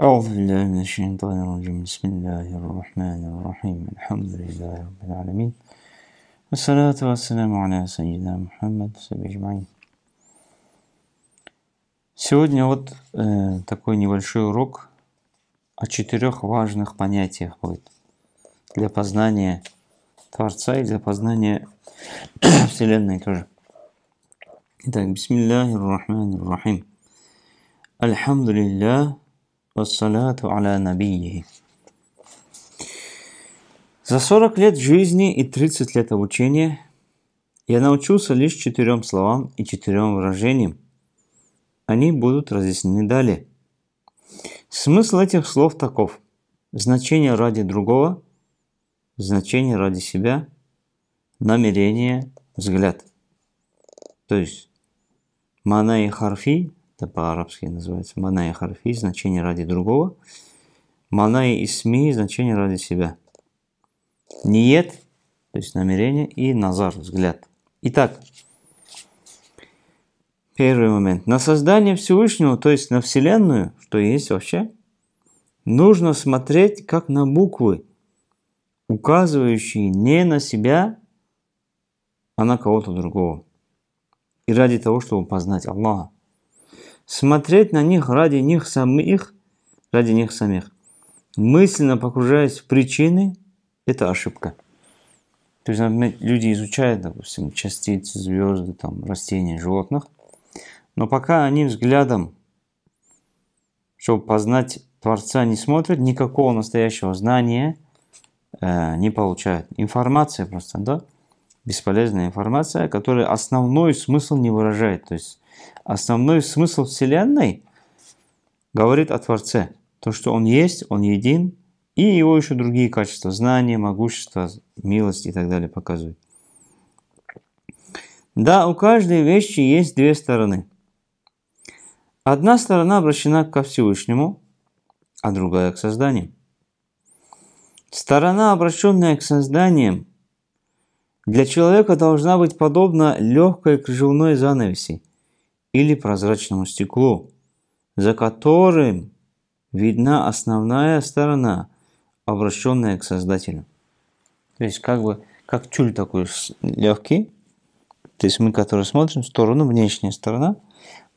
أعوذ بالله من الشيطان الرجيم بسم الله الرحمن الرحيم الحمد لله رب العالمين والصلاة والسلام على سيدنا محمد أجمعين Сегодня вот э, такой небольшой урок о четырех важных понятиях будет для познания Творца и для познания Вселенной тоже. Итак, бисмиллахи рахмани рахим. Альхамдулиллях والصلاة Аля набии. За 40 лет жизни и 30 лет обучения я научился лишь четырем словам и четырем выражениям. Они будут разъяснены далее. Смысл этих слов таков. Значение ради другого, значение ради себя, намерение, взгляд. То есть, мана и харфи это по-арабски называется, мана и харфи, значение ради другого, мана и сми значение ради себя. Ниет, то есть намерение, и назар, взгляд. Итак, первый момент. На создание Всевышнего, то есть на Вселенную, что есть вообще, нужно смотреть как на буквы, указывающие не на себя, а на кого-то другого. И ради того, чтобы познать Аллаха смотреть на них ради них самих, ради них самих. Мысленно погружаясь в причины, это ошибка. То есть, например, люди изучают, допустим, частицы, звезды, там, растения, животных, но пока они взглядом, чтобы познать Творца, не смотрят, никакого настоящего знания э, не получают. Информация просто, да? Бесполезная информация, которая основной смысл не выражает. То есть Основной смысл Вселенной говорит о Творце. То, что Он есть, Он един, и его еще другие качества, знания, могущество, милость и так далее показывают. Да, у каждой вещи есть две стороны. Одна сторона обращена ко Всевышнему, а другая к созданию. Сторона, обращенная к созданию, для человека должна быть подобна легкой кружевной занавеси – или прозрачному стеклу, за которым видна основная сторона, обращенная к Создателю. То есть как бы, как тюль такой легкий, то есть мы, которые смотрим, сторону, внешняя сторона,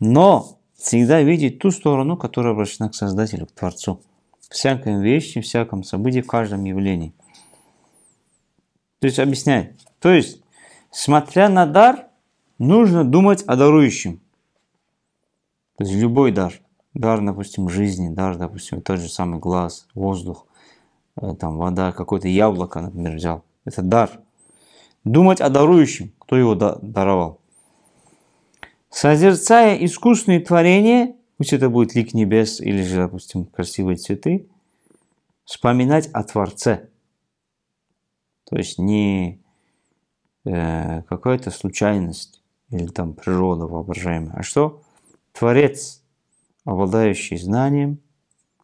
но всегда видеть ту сторону, которая обращена к Создателю, к Творцу. В всяком вещи, в всяком событии, в каждом явлении. То есть объясняет. То есть, смотря на дар, нужно думать о дарующем. То есть любой дар. Дар, допустим, жизни, дар, допустим, тот же самый глаз, воздух, э, там вода, какое-то яблоко, например, взял. Это дар. Думать о дарующем, кто его даровал. Созерцая искусные творения, пусть это будет лик небес или же, допустим, красивые цветы, вспоминать о Творце. То есть не э, какая-то случайность или там природа воображаемая, а что? Творец, обладающий знанием,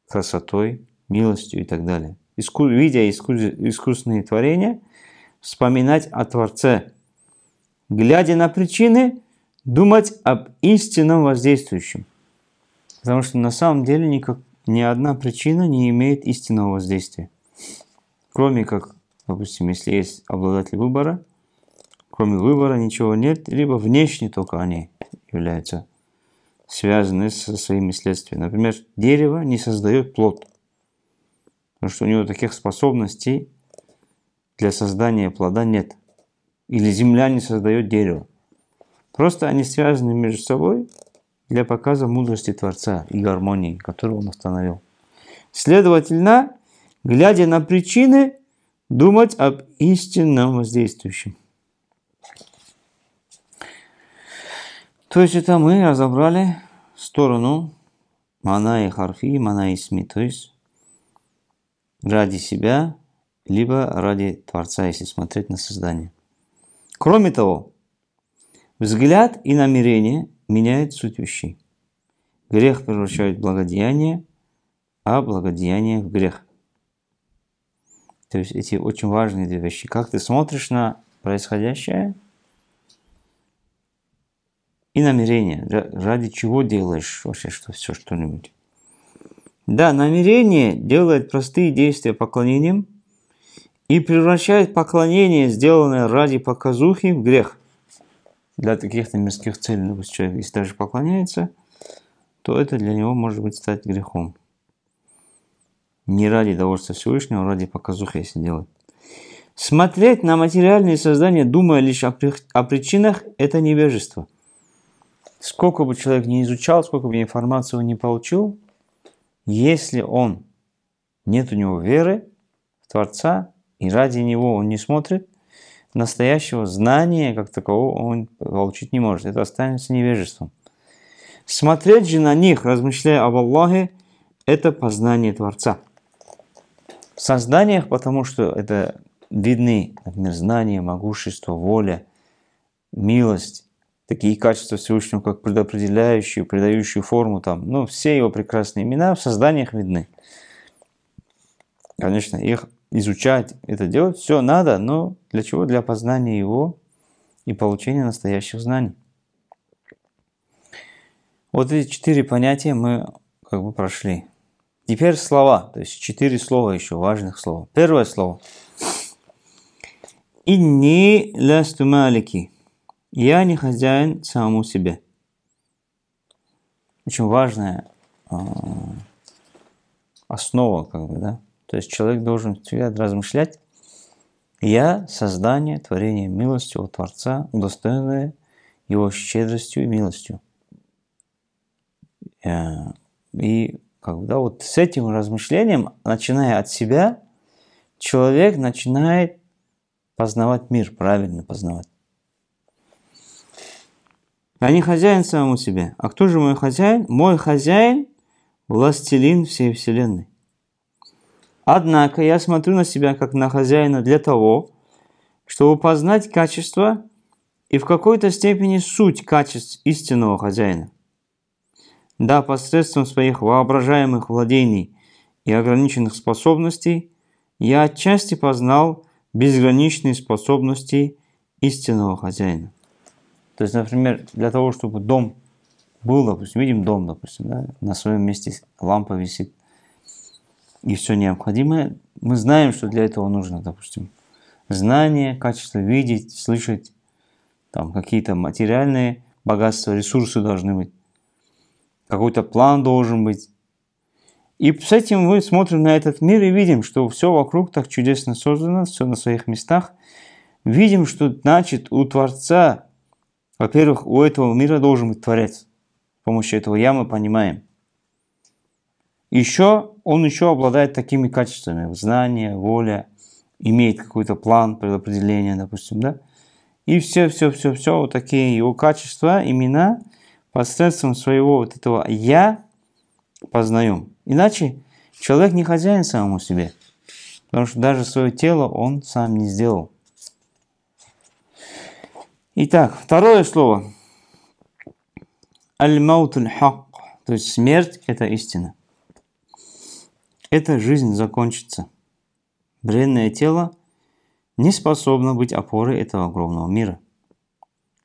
красотой, милостью и так далее. Иску, видя иску, искусственные творения, вспоминать о Творце, глядя на причины, думать об истинном воздействующем. Потому что на самом деле никак, ни одна причина не имеет истинного воздействия. Кроме как, допустим, если есть обладатель выбора, кроме выбора ничего нет, либо внешне только они являются связаны со своими следствиями. Например, дерево не создает плод, потому что у него таких способностей для создания плода нет. Или земля не создает дерево. Просто они связаны между собой для показа мудрости Творца и гармонии, которую он установил. Следовательно, глядя на причины, думать об истинном воздействующем. То есть это мы разобрали сторону мана и харфи, мана и сми, то есть ради себя, либо ради Творца, если смотреть на создание. Кроме того, взгляд и намерение меняют суть вещей. Грех превращает в благодеяние, а благодеяние в грех. То есть эти очень важные две вещи. Как ты смотришь на происходящее – и намерение. Ради чего делаешь вообще что, все что-нибудь? Да, намерение делает простые действия поклонением и превращает поклонение, сделанное ради показухи, в грех. Для таких-то мирских целей, допустим, ну, человек, если даже поклоняется, то это для него может быть стать грехом. Не ради довольства Всевышнего, а ради показухи, если делать. Смотреть на материальные создания, думая лишь о, о причинах, это невежество – сколько бы человек не изучал, сколько бы информации он не получил, если он, нет у него веры в Творца, и ради него он не смотрит, настоящего знания как такового он получить не может. Это останется невежеством. Смотреть же на них, размышляя об Аллахе, это познание Творца. В созданиях, потому что это видны, например, знания, могущество, воля, милость, такие качества Всевышнего, как предопределяющую, придающую форму, там, ну, все его прекрасные имена в созданиях видны. Конечно, их изучать, это делать, все надо, но для чего? Для познания его и получения настоящих знаний. Вот эти четыре понятия мы как бы прошли. Теперь слова, то есть четыре слова еще, важных слова. Первое слово. Инни ластумалики. Я не хозяин самому себе. Очень важная а, основа, как бы, да. То есть человек должен всегда размышлять. Я создание, творение милостью от Творца, удостоенное его щедростью и милостью. Э, и когда вот с этим размышлением, начиная от себя, человек начинает познавать мир, правильно познавать. Я а не хозяин самому себе. А кто же мой хозяин? Мой хозяин – властелин всей вселенной. Однако я смотрю на себя как на хозяина для того, чтобы познать качество и в какой-то степени суть качеств истинного хозяина. Да, посредством своих воображаемых владений и ограниченных способностей я отчасти познал безграничные способности истинного хозяина. То есть, например, для того, чтобы дом был, допустим, видим дом, допустим, да, на своем месте лампа висит и все необходимое, мы знаем, что для этого нужно, допустим, знание, качество видеть, слышать, там какие-то материальные богатства, ресурсы должны быть, какой-то план должен быть. И с этим мы смотрим на этот мир и видим, что все вокруг так чудесно создано, все на своих местах. Видим, что значит у Творца во-первых, у этого мира должен быть Творец. С помощью этого я мы понимаем. Еще он еще обладает такими качествами. Знание, воля, имеет какой-то план, предопределение, допустим, да? И все, все, все, все, вот такие его качества, имена посредством своего вот этого «я» познаем. Иначе человек не хозяин самому себе, потому что даже свое тело он сам не сделал. Итак, второе слово. Аль-маутуль хак. То есть смерть – это истина. Эта жизнь закончится. Бренное тело не способно быть опорой этого огромного мира.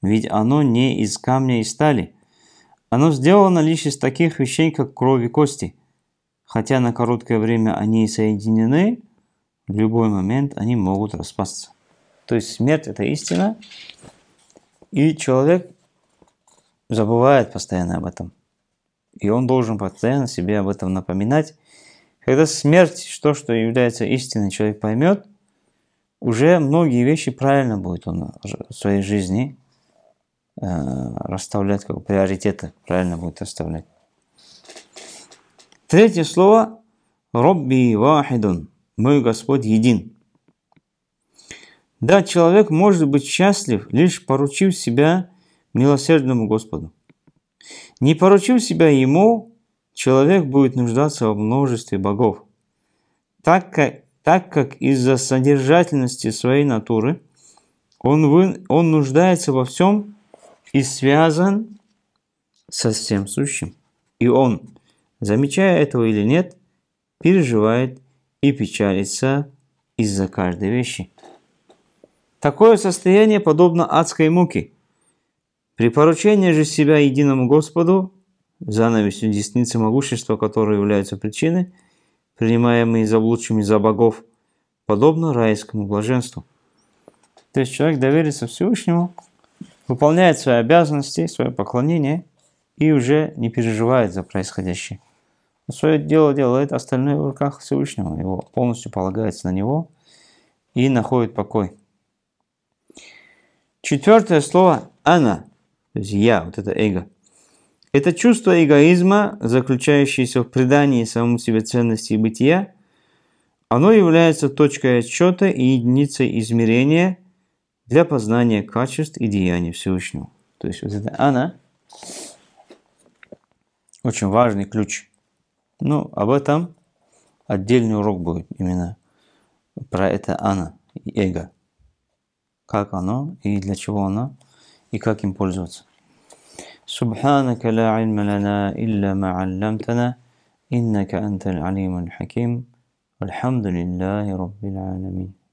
Ведь оно не из камня и стали. Оно сделано лишь из таких вещей, как кровь и кости. Хотя на короткое время они соединены, в любой момент они могут распасться. То есть смерть – это истина, и человек забывает постоянно об этом. И он должен постоянно себе об этом напоминать. Когда смерть, что что является истиной, человек поймет, уже многие вещи правильно будет он в своей жизни э, расставлять, как приоритеты правильно будет расставлять. Третье слово «Робби вахидун» – «Мой Господь един». Да, человек может быть счастлив, лишь поручив себя милосердному Господу. Не поручив себя Ему, человек будет нуждаться во множестве богов. Так как, так как из-за содержательности своей натуры он, вы, он нуждается во всем и связан со всем сущим. И он, замечая этого или нет, переживает и печалится из-за каждой вещи. Такое состояние подобно адской муке. При поручении же себя единому Господу, занавесью десницы могущества, которой являются причиной, принимаемые заблудшими за богов, подобно райскому блаженству. То есть человек доверится Всевышнему, выполняет свои обязанности, свое поклонение и уже не переживает за происходящее. Он свое дело делает, остальное в руках Всевышнего, его полностью полагается на него и находит покой. Четвертое слово «она», то есть «я», вот это эго. Это чувство эгоизма, заключающееся в придании самому себе ценности и бытия, оно является точкой отсчета и единицей измерения для познания качеств и деяний Всевышнего. То есть вот это «она» – очень важный ключ. Ну, об этом отдельный урок будет именно про это «она» «эго». как оно и для чего оно и как им пользоваться. سبحانك لا علم لنا إلا ما علمتنا إنك أنت العليم الحكيم والحمد لله رب العالمين